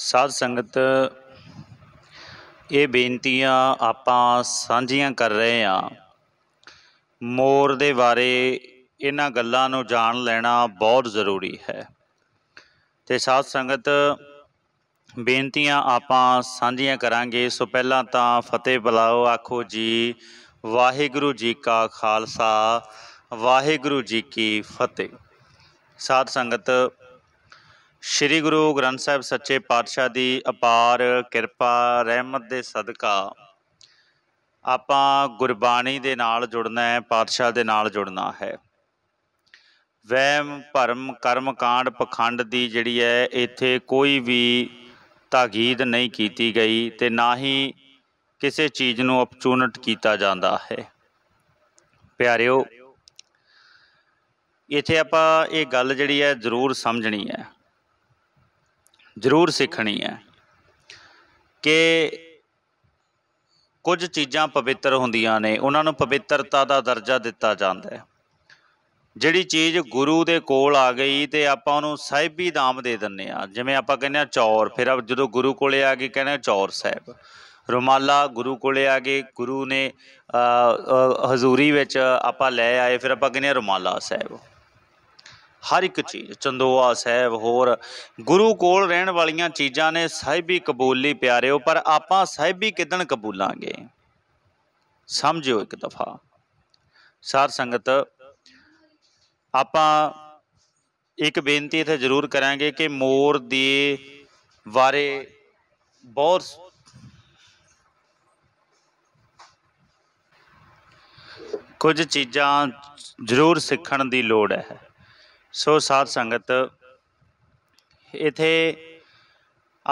ਸਾਧ ਸੰਗਤ ਇਹ ਬੇਨਤੀਆਂ ਆਪਾਂ ਸਾਂਝੀਆਂ ਕਰ ਰਹੇ ਆ ਮੋਰ ਦੇ ਬਾਰੇ ਇਹਨਾਂ ਗੱਲਾਂ ਨੂੰ ਜਾਣ ਲੈਣਾ ਬਹੁਤ ਜ਼ਰੂਰੀ ਹੈ ਤੇ ਸਾਧ ਸੰਗਤ ਬੇਨਤੀਆਂ ਆਪਾਂ ਸਾਂਝੀਆਂ ਕਰਾਂਗੇ ਸੋ ਪਹਿਲਾਂ ਤਾਂ ਫਤਿਹ ਬੁਲਾਓ ਆਖੋ ਜੀ ਵਾਹਿਗੁਰੂ ਜੀ ਕਾ ਖਾਲਸਾ ਵਾਹਿਗੁਰੂ ਜੀ ਕੀ ਫਤਿਹ ਸਾਧ ਸੰਗਤ ਸ੍ਰੀ ਗੁਰੂ ਗ੍ਰੰਥ ਸਾਹਿਬ ਸੱਚੇ ਪਾਤਸ਼ਾਹ ਦੀ ਅਪਾਰ ਕਿਰਪਾ ਰਹਿਮਤ ਦੇ ਸਦਕਾ ਆਪਾਂ ਗੁਰਬਾਣੀ ਦੇ ਨਾਲ ਜੁੜਨਾ ਹੈ ਪਾਤਸ਼ਾਹ ਦੇ ਨਾਲ ਜੁੜਨਾ ਹੈ ਵਹਿਮ ਭਰਮ ਕਰਮ ਕਾਂਡ ਪਖੰਡ ਦੀ ਜਿਹੜੀ ਹੈ ਇੱਥੇ ਕੋਈ ਵੀ ਤਾਗੀਦ ਨਹੀਂ ਕੀਤੀ ਗਈ ਤੇ ਨਾ ਹੀ ਕਿਸੇ ਚੀਜ਼ ਨੂੰ ਅਪਚੂਨਟ ਕੀਤਾ ਜਾਂਦਾ ਹੈ ਪਿਆਰਿਓ ਇੱਥੇ ਆਪਾਂ ਇਹ ਗੱਲ ਜਿਹੜੀ ਹੈ ਜ਼ਰੂਰ ਸਮਝਣੀ ਹੈ ਜ਼ਰੂਰ ਸਿੱਖਣੀ ਹੈ ਕਿ ਕੁਝ ਚੀਜ਼ਾਂ ਪਵਿੱਤਰ ਹੁੰਦੀਆਂ ਨੇ ਉਹਨਾਂ ਨੂੰ ਪਵਿੱਤਰਤਾ ਦਾ ਦਰਜਾ ਦਿੱਤਾ ਜਾਂਦਾ ਹੈ ਜਿਹੜੀ ਚੀਜ਼ ਗੁਰੂ ਦੇ ਕੋਲ ਆ ਗਈ ਤੇ ਆਪਾਂ ਉਹਨੂੰ ਸਾਹਿਬੀ ਨਾਮ ਦੇ ਦਿੰਨੇ ਆ ਜਿਵੇਂ ਆਪਾਂ ਕਹਿੰਦੇ ਆ ਚੌਰ ਫਿਰ ਜਦੋਂ ਗੁਰੂ ਕੋਲੇ ਆ ਕੇ ਕਹਿੰਦੇ ਚੌਰ ਸਾਹਿਬ ਰੁਮਾਲਾ ਗੁਰੂ ਕੋਲੇ ਆ ਕੇ ਗੁਰੂ ਨੇ ਹਜ਼ੂਰੀ ਵਿੱਚ ਆਪਾਂ ਲੈ ਆਏ ਫਿਰ ਆਪਾਂ ਕਹਿੰਦੇ ਆ ਰੁਮਾਲਾ ਸਾਹਿਬ ਹਰ ਇੱਕ ਚੀਜ਼ ਚੰਦੋਆ ਸਾਹਿਬ ਹੋਰ ਗੁਰੂ ਕੋਲ ਰਹਿਣ ਵਾਲੀਆਂ ਚੀਜ਼ਾਂ ਨੇ ਸਾਹਿਬੀ ਕਬੂਲੀ ਪਿਆਰਿਓ ਪਰ ਆਪਾਂ ਸਾਹਿਬੀ ਕਿਦਣ ਕਬੂਲਾਂਗੇ ਸਮਝਿਓ ਇੱਕ ਦਫਾ ਸਾਰ ਸੰਗਤ ਆਪਾਂ ਇੱਕ ਬੇਨਤੀ ਇਥੇ ਜ਼ਰੂਰ ਕਰਾਂਗੇ ਕਿ ਮੋਰ ਦੇ ਬਾਰੇ ਬਹੁਤ ਕੁਝ ਚੀਜ਼ਾਂ ਜ਼ਰੂਰ ਸਿੱਖਣ ਦੀ ਲੋੜ ਹੈ ਸੋ ਸਾਧ ਸੰਗਤ ਇਥੇ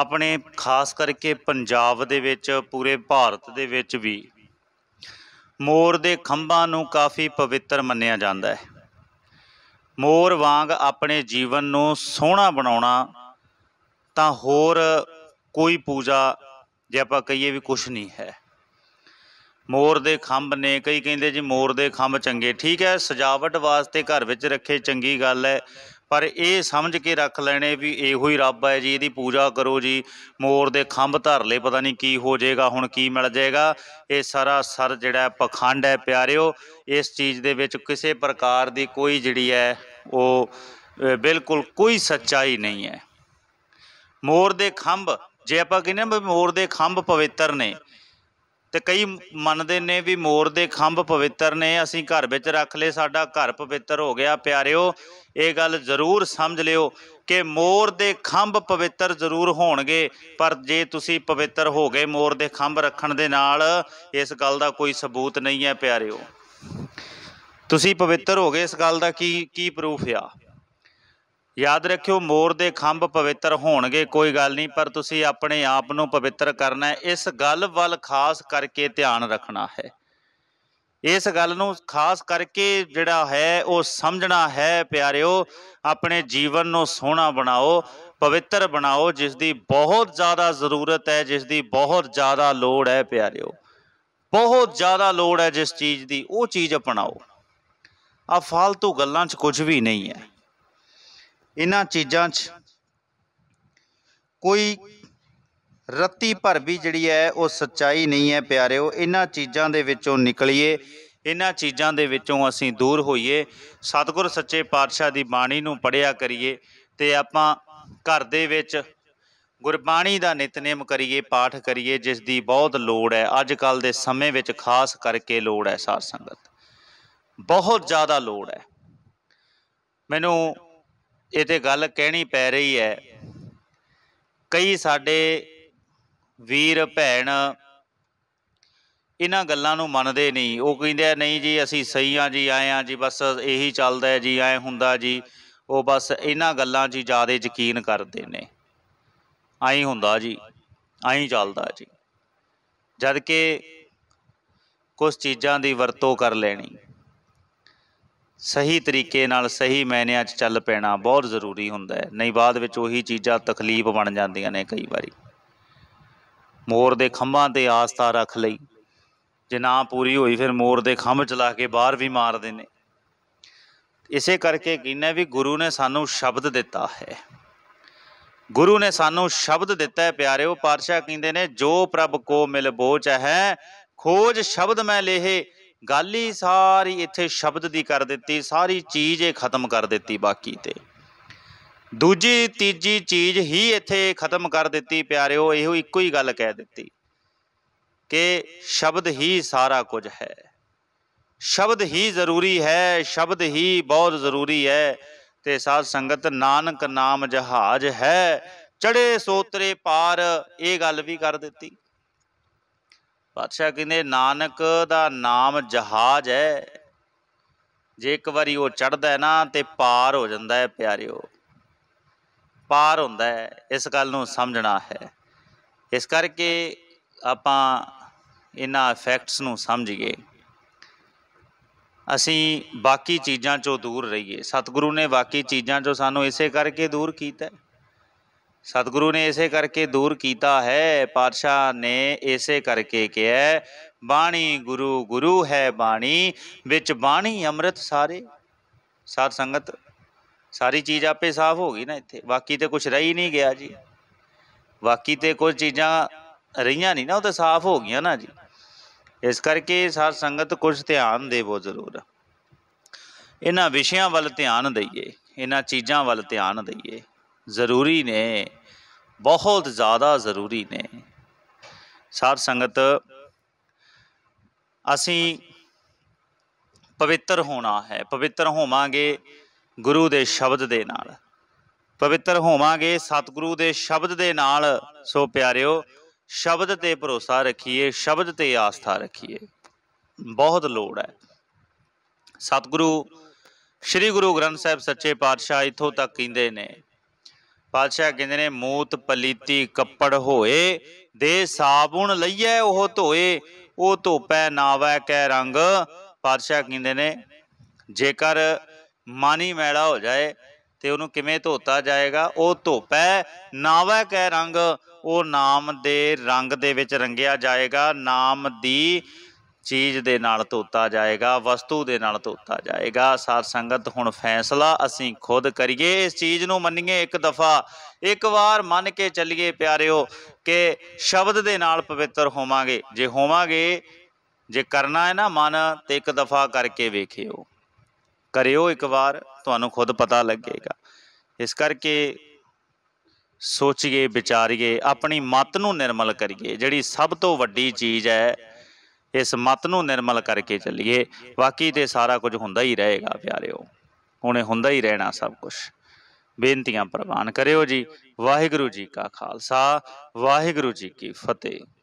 ਆਪਣੇ ਖਾਸ ਕਰਕੇ ਪੰਜਾਬ ਦੇ ਵਿੱਚ ਪੂਰੇ ਭਾਰਤ ਦੇ ਵਿੱਚ ਵੀ ਮੋਰ ਦੇ ਖੰਭਾਂ ਨੂੰ ਕਾਫੀ ਪਵਿੱਤਰ ਮੰਨਿਆ ਜਾਂਦਾ ਹੈ ਮੋਰ ਵਾਂਗ ਆਪਣੇ ਜੀਵਨ ਨੂੰ ਸੋਹਣਾ ਬਣਾਉਣਾ ਤਾਂ ਹੋਰ ਕੋਈ ਪੂਜਾ ਜੇ ਆਪਾਂ ਕਹੀਏ ਵੀ ਕੁਝ ਨਹੀਂ ਹੈ ਮੋਰ ਦੇ ਖੰਭ ਨੇ ਕਈ ਕਹਿੰਦੇ ਜੀ ਮੋਰ ਦੇ ਖੰਭ ਚੰਗੇ ਠੀਕ ਹੈ ਸਜਾਵਟ ਵਾਸਤੇ ਘਰ ਵਿੱਚ ਰੱਖੇ ਚੰਗੀ ਗੱਲ ਹੈ ਪਰ ਇਹ ਸਮਝ ਕੇ ਰੱਖ ਲੈਣੇ ਵੀ ਇਹੋ ਹੀ ਰੱਬ ਹੈ ਜੀ ਇਹਦੀ ਪੂਜਾ ਕਰੋ ਜੀ ਮੋਰ ਦੇ ਖੰਭ ਧਰ ਲੈ ਪਤਾ ਨਹੀਂ ਕੀ ਹੋ ਜਾਏਗਾ ਹੁਣ ਕੀ ਮਿਲ ਜਾਏਗਾ ਇਹ ਸਾਰਾ ਸਰ ਜਿਹੜਾ ਪਖੰਡ ਹੈ ਪਿਆਰਿਓ ਇਸ ਚੀਜ਼ ਦੇ ਵਿੱਚ ਕਿਸੇ ਪ੍ਰਕਾਰ ਦੀ ਕੋਈ ਜਿਹੜੀ ਹੈ ਉਹ ਬਿਲਕੁਲ ਕੋਈ ਸੱਚਾਈ ਨਹੀਂ ਹੈ ਮੋਰ ਦੇ ਖੰਭ ਜੇ ਆਪਾਂ ਕਹਿੰਦੇ ਮੋਰ ਦੇ ਖੰਭ ਪਵਿੱਤਰ ਨੇ ਤੇ ਕਈ ਮੰਨਦੇ ਨੇ ਵੀ ਮੋਰ ਦੇ ਖੰਭ ਪਵਿੱਤਰ ਨੇ ਅਸੀਂ ਘਰ ਵਿੱਚ ਰੱਖ ਲਏ ਸਾਡਾ ਘਰ ਪਵਿੱਤਰ ਹੋ ਗਿਆ ਪਿਆਰਿਓ ਇਹ ਗੱਲ ਜ਼ਰੂਰ ਸਮਝ ਲਿਓ ਕਿ ਮੋਰ ਦੇ ਖੰਭ ਪਵਿੱਤਰ ਜ਼ਰੂਰ ਹੋਣਗੇ ਪਰ ਜੇ ਤੁਸੀਂ ਪਵਿੱਤਰ ਹੋ ਗਏ ਮੋਰ ਦੇ ਖੰਭ ਰੱਖਣ ਦੇ ਨਾਲ ਇਸ ਗੱਲ ਦਾ ਕੋਈ ਸਬੂਤ ਨਹੀਂ ਹੈ ਪਿਆਰਿਓ ਤੁਸੀਂ ਪਵਿੱਤਰ ਹੋ ਗਏ ਇਸ ਗੱਲ ਦਾ ਕੀ ਕੀ ਪ੍ਰੂਫ ਆ ਯਾਦ ਰੱਖਿਓ ਮੋਰ ਦੇ ਖੰਭ ਪਵਿੱਤਰ ਹੋਣਗੇ ਕੋਈ ਗੱਲ ਨਹੀਂ ਪਰ ਤੁਸੀਂ ਆਪਣੇ ਆਪ ਨੂੰ ਪਵਿੱਤਰ ਕਰਨਾ ਹੈ ਇਸ ਗੱਲ ਵੱਲ ਖਾਸ ਕਰਕੇ ਧਿਆਨ ਰੱਖਣਾ ਹੈ ਇਸ ਗੱਲ ਨੂੰ ਖਾਸ ਕਰਕੇ ਜਿਹੜਾ ਹੈ ਉਹ ਸਮਝਣਾ ਹੈ ਪਿਆਰਿਓ ਆਪਣੇ ਜੀਵਨ ਨੂੰ ਸੋਹਣਾ ਬਣਾਓ ਪਵਿੱਤਰ ਬਣਾਓ ਜਿਸ ਦੀ ਬਹੁਤ ਜ਼ਿਆਦਾ ਜ਼ਰੂਰਤ ਹੈ ਜਿਸ ਦੀ ਬਹੁਤ ਜ਼ਿਆਦਾ ਲੋੜ ਹੈ ਪਿਆਰਿਓ ਬਹੁਤ ਜ਼ਿਆਦਾ ਲੋੜ ਹੈ ਜਿਸ ਚੀਜ਼ ਦੀ ਉਹ ਚੀਜ਼ ਅਪਣਾਓ ਆ ਫालतू ਗੱਲਾਂ 'ਚ ਕੁਝ ਵੀ ਨਹੀਂ ਹੈ ਇਹਨਾਂ ਚੀਜ਼ਾਂ 'ਚ ਕੋਈ ਰੱਤੀ ਭਰ ਵੀ ਜਿਹੜੀ ਹੈ ਉਹ ਸੱਚਾਈ ਨਹੀਂ ਹੈ ਪਿਆਰਿਓ ਇਹਨਾਂ ਚੀਜ਼ਾਂ ਦੇ ਵਿੱਚੋਂ ਨਿਕਲੀਏ ਇਹਨਾਂ ਚੀਜ਼ਾਂ ਦੇ ਵਿੱਚੋਂ ਅਸੀਂ ਦੂਰ ਹੋਈਏ ਸਤਿਗੁਰ ਸੱਚੇ ਪਾਤਸ਼ਾਹ ਦੀ ਬਾਣੀ ਨੂੰ ਪੜਿਆ ਕਰੀਏ ਤੇ ਆਪਾਂ ਘਰ ਦੇ ਵਿੱਚ ਗੁਰਬਾਣੀ ਦਾ ਨਿਤਨੇਮ ਕਰੀਏ ਪਾਠ ਕਰੀਏ ਜਿਸ ਦੀ ਬਹੁਤ ਲੋੜ ਹੈ ਅੱਜ ਕੱਲ ਦੇ ਸਮੇਂ ਵਿੱਚ ਖਾਸ ਕਰਕੇ ਲੋੜ ਹੈ ਸਾਧ ਸੰਗਤ ਬਹੁਤ ਜ਼ਿਆਦਾ ਲੋੜ ਹੈ ਮੈਨੂੰ ਇਹ ਤੇ ਗੱਲ ਕਹਿਣੀ ਪੈ ਰਹੀ ਹੈ ਕਈ ਸਾਡੇ ਵੀਰ ਭੈਣ ਇਹਨਾਂ ਗੱਲਾਂ ਨੂੰ ਮੰਨਦੇ ਨਹੀਂ ਉਹ ਕਹਿੰਦੇ ਆ ਨਹੀਂ ਜੀ ਅਸੀਂ ਸਹੀ ਆ ਜੀ ਆਏ ਆ ਜੀ ਬਸ ਇਹੀ ਚੱਲਦਾ ਹੈ ਜੀ ਐ ਹੁੰਦਾ ਜੀ ਉਹ ਬਸ ਇਹਨਾਂ ਗੱਲਾਂ 'ਚ ਜ਼ਿਆਦਾ ਯਕੀਨ ਕਰਦੇ ਨੇ ਐਂ ਹੁੰਦਾ ਜੀ ਐਂ ਚੱਲਦਾ ਜੀ ਜਦ ਕਿ ਕੁਝ ਚੀਜ਼ਾਂ ਦੀ ਵਰਤੋਂ ਕਰ ਲੈਣੀ ਸਹੀ ਤਰੀਕੇ ਨਾਲ ਸਹੀ ਮੈਨਿਆਂ 'ਚ ਚੱਲ ਪੈਣਾ ਬਹੁਤ ਜ਼ਰੂਰੀ ਹੁੰਦਾ ਹੈ ਨਹੀਂ ਬਾਅਦ ਵਿੱਚ ਉਹੀ ਚੀਜ਼ਾਂ ਤਕਲੀਫ ਬਣ ਜਾਂਦੀਆਂ ਨੇ ਕਈ ਵਾਰੀ ਮੋਰ ਦੇ ਖੰਭਾਂ ਤੇ ਆਸਤਾ ਰੱਖ ਲਈ ਜੇ ਨਾ ਪੂਰੀ ਹੋਈ ਫਿਰ ਮੋਰ ਦੇ ਖੰਭ ਚਲਾ ਕੇ ਬਾਹਰ ਵੀ ਮਾਰਦੇ ਨੇ ਇਸੇ ਕਰਕੇ ਕਹਿੰਦਾ ਵੀ ਗੁਰੂ ਨੇ ਸਾਨੂੰ ਸ਼ਬਦ ਦਿੱਤਾ ਹੈ ਗੁਰੂ ਨੇ ਸਾਨੂੰ ਸ਼ਬਦ ਦਿੱਤਾ ਹੈ ਪਿਆਰਿਓ ਪਾਤਸ਼ਾਹ ਕਹਿੰਦੇ ਨੇ ਜੋ ਪ੍ਰਭ ਕੋ ਮਿਲ ਬੋਚ ਹੈ ਖੋਜ ਸ਼ਬਦ ਮੈਂ ਲੇਹੇ ਗੱਲ ਹੀ ਸਾਰੀ ਇੱਥੇ ਸ਼ਬਦ ਦੀ ਕਰ ਦਿੱਤੀ ਸਾਰੀ ਚੀਜ਼ ਇਹ ਖਤਮ ਕਰ ਦਿੱਤੀ ਬਾਕੀ ਤੇ ਦੂਜੀ ਤੀਜੀ ਚੀਜ਼ ਹੀ ਇੱਥੇ ਖਤਮ ਕਰ ਦਿੱਤੀ ਪਿਆਰਿਓ ਇਹੋ ਇੱਕੋ ਹੀ ਗੱਲ ਕਹਿ ਦਿੱਤੀ ਕਿ ਸ਼ਬਦ ਹੀ ਸਾਰਾ ਕੁਝ ਹੈ ਸ਼ਬਦ ਹੀ ਜ਼ਰੂਰੀ ਹੈ ਸ਼ਬਦ ਹੀ ਬਹੁਤ ਜ਼ਰੂਰੀ ਹੈ ਤੇ ਸਾਧ ਸੰਗਤ ਨਾਨਕ ਨਾਮ ਜਹਾਜ਼ ਹੈ ਚੜੇ ਸੋਤਰੇ ਪਾਰ ਇਹ ਗੱਲ ਵੀ ਕਰ ਦਿੱਤੀ ਪਾਤਸ਼ਾਹ ਕਹਿੰਦੇ ਨਾਨਕ ਦਾ ਨਾਮ ਜਹਾਜ਼ ਹੈ ਜੇ ਇੱਕ ਵਾਰੀ ਉਹ ਚੜਦਾ ਹੈ ਨਾ ਤੇ ਪਾਰ ਹੋ ਜਾਂਦਾ ਹੈ ਪਿਆਰਿਓ ਪਾਰ ਹੁੰਦਾ ਹੈ ਇਸ ਗੱਲ ਨੂੰ ਸਮਝਣਾ ਹੈ ਇਸ ਕਰਕੇ ਆਪਾਂ ਇਹਨਾਂ ਇਫੈਕਟਸ ਨੂੰ ਸਮਝੀਏ ਅਸੀਂ ਬਾਕੀ ਚੀਜ਼ਾਂ ਚੋਂ ਦੂਰ ਰਹੀਏ ਸਤਿਗੁਰੂ ਨੇ ਬਾਕੀ ਚੀਜ਼ਾਂ ਚੋਂ ਸਾਨੂੰ ਇਸੇ ਕਰਕੇ ਦੂਰ ਕੀਤਾ ਸਤਿਗੁਰੂ ਨੇ ਇਸੇ ਕਰਕੇ ਦੂਰ ਕੀਤਾ ਹੈ ਪਾਤਸ਼ਾਹ ਨੇ ਇਸੇ ਕਰਕੇ ਕਿਹਾ ਬਾਣੀ ਗੁਰੂ ਗੁਰੂ ਹੈ ਬਾਣੀ ਵਿੱਚ ਬਾਣੀ ਅੰਮ੍ਰਿਤ ਸਾਰੇ ਸਾਧ ਸੰਗਤ ਸਾਰੀ ਚੀਜ਼ ਆਪੇ ਸਾਫ਼ ਹੋ ਗਈ ਨਾ ਇੱਥੇ ਬਾਕੀ ਤੇ ਕੁਝ ਰਹੀ ਨਹੀਂ ਗਿਆ ਜੀ ਬਾਕੀ ਤੇ ਕੁਝ ਚੀਜ਼ਾਂ ਰਹੀਆਂ ਨਹੀਂ ਨਾ ਉਹ ਤਾਂ ਸਾਫ਼ ਹੋ ਗਈਆਂ ਨਾ ਜੀ ਇਸ ਕਰਕੇ ਸਾਧ ਸੰਗਤ ਕੁਝ ਧਿਆਨ ਦੇਵੋ ਜ਼ਰੂਰ ਇਹਨਾਂ ਵਿਸ਼ਿਆਂ ਵੱਲ ਧਿਆਨ ਦਈਏ ਇਹਨਾਂ ਚੀਜ਼ਾਂ ਵੱਲ ਧਿਆਨ ਦਈਏ ਜ਼ਰੂਰੀ ਨੇ ਬਹੁਤ ਜ਼ਿਆਦਾ ਜ਼ਰੂਰੀ ਨੇ ਸਾਧ ਸੰਗਤ ਅਸੀਂ ਪਵਿੱਤਰ ਹੋਣਾ ਹੈ ਪਵਿੱਤਰ ਹੋਵਾਂਗੇ ਗੁਰੂ ਦੇ ਸ਼ਬਦ ਦੇ ਨਾਲ ਪਵਿੱਤਰ ਹੋਵਾਂਗੇ ਸਤਿਗੁਰੂ ਦੇ ਸ਼ਬਦ ਦੇ ਨਾਲ ਸੋ ਪਿਆਰਿਓ ਸ਼ਬਦ ਤੇ ਭਰੋਸਾ ਰੱਖੀਏ ਸ਼ਬਦ ਤੇ ਆਸਥਾ ਰੱਖੀਏ ਬਹੁਤ ਲੋੜ ਹੈ ਸਤਿਗੁਰੂ ਸ੍ਰੀ ਗੁਰੂ ਗ੍ਰੰਥ ਸਾਹਿਬ ਸੱਚੇ ਪਾਤਸ਼ਾਹ ਇਥੋਂ ਤੱਕ ਕਹਿੰਦੇ ਨੇ ਪਾਤਸ਼ਾਹ ਕਹਿੰਦੇ ਨੇ ਮੂਤ ਪਲੀਤੀ ਕੱਪੜ ਹੋਏ ਦੇ ਸਾਬੂਨ ਲਈਏ ਉਹ ਧੋਏ ਉਹ ਧੋਪੈ ਨਾਵੈ ਕੈ ਰੰਗ ਪਾਤਸ਼ਾਹ ਕਹਿੰਦੇ ਨੇ ਜੇਕਰ ਮਾਨੀ ਮੈਲਾ ਹੋ ਜਾਏ ਤੇ ਉਹਨੂੰ ਕਿਵੇਂ ਧੋਤਾ ਜਾਏਗਾ ਉਹ ਧੋਪੈ ਨਾਵੈ ਕੈ ਰੰਗ ਉਹ ਨਾਮ ਦੇ ਰੰਗ ਦੇ ਵਿੱਚ ਰੰਗਿਆ ਜਾਏਗਾ ਨਾਮ ਦੀ ਚੀਜ਼ ਦੇ ਨਾਲ ਧੋਤਾ ਜਾਏਗਾ ਵਸਤੂ ਦੇ ਨਾਲ ਧੋਤਾ ਜਾਏਗਾ ਸਾਧ ਸੰਗਤ ਹੁਣ ਫੈਸਲਾ ਅਸੀਂ ਖੁਦ ਕਰੀਏ ਇਸ ਚੀਜ਼ ਨੂੰ ਮੰਨੀਏ ਇੱਕ ਦਫਾ ਇੱਕ ਵਾਰ ਮੰਨ ਕੇ ਚੱਲੀਏ ਪਿਆਰਿਓ ਕਿ ਸ਼ਬਦ ਦੇ ਨਾਲ ਪਵਿੱਤਰ ਹੋਵਾਂਗੇ ਜੇ ਹੋਵਾਂਗੇ ਜੇ ਕਰਨਾ ਹੈ ਨਾ ਮਨ ਤੇ ਇੱਕ ਦਫਾ ਕਰਕੇ ਵੇਖਿਓ ਕਰਿਓ ਇੱਕ ਵਾਰ ਤੁਹਾਨੂੰ ਖੁਦ ਪਤਾ ਲੱਗੇਗਾ ਇਸ ਕਰਕੇ ਸੋਚੀਏ ਵਿਚਾਰੀਏ ਆਪਣੀ ਮਤ ਨੂੰ ਨਿਰਮਲ ਕਰੀਏ ਜਿਹੜੀ ਸਭ ਤੋਂ ਵੱਡੀ ਚੀਜ਼ ਹੈ ਇਸ ਮਤ ਨੂੰ ਨਿਰਮਲ ਕਰਕੇ ਚੱਲੀਏ ਬਾਕੀ ਤੇ ਸਾਰਾ ਕੁਝ ਹੁੰਦਾ ਹੀ ਰਹੇਗਾ ਪਿਆਰਿਓ ਹੁਣੇ ਹੁੰਦਾ ਹੀ ਰਹਿਣਾ ਸਭ ਕੁਝ ਬੇਨਤੀਆਂ ਪ੍ਰਵਾਨ ਕਰਿਓ ਜੀ ਵਾਹਿਗੁਰੂ ਜੀ ਕਾ ਖਾਲਸਾ ਵਾਹਿਗੁਰੂ ਜੀ ਕੀ ਫਤਿਹ